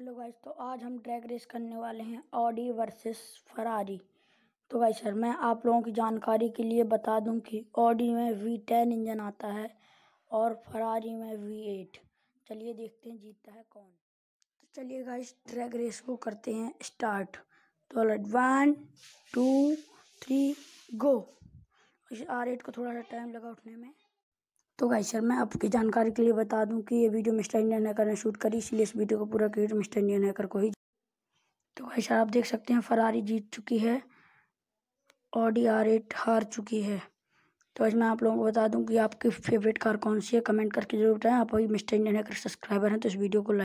hello guys तो आज हम ड्रैग रेस करने वाले हैं ऑडी वर्सेस फरारी तो गाइस सर मैं आप लोगों की जानकारी के लिए बता दूं कि ऑडी में वी टेन इंजन आता है और फरारी में वी एट चलिए देखते हैं जीतता है कौन तो चलिए गाइस ड्रैग रेस को करते हैं स्टार्ट तो one two three go R eight को थोड़ा सा टाइम लगा उठने में तो गाइस सर मैं आपकी जानकारी के लिए बता दूं कि ये वीडियो मिस्टर इंडियन हैकर ने शूट करी इसलिए इस वीडियो को पूरा क्रिएट मिस्टर इंडियन हैकर को ही तो गाइस सर आप देख सकते हैं फरारी जीत चुकी है और डी आर एट हार चुकी है तो आज मैं आप लोगों को बता दूं कि आपकी फेवरेट कार कौन सी है कमेंट करके जरूर बताएं आप अभी मिस्टर इंडियन हैकर सब्सक्राइबर हैं तो इस वीडियो को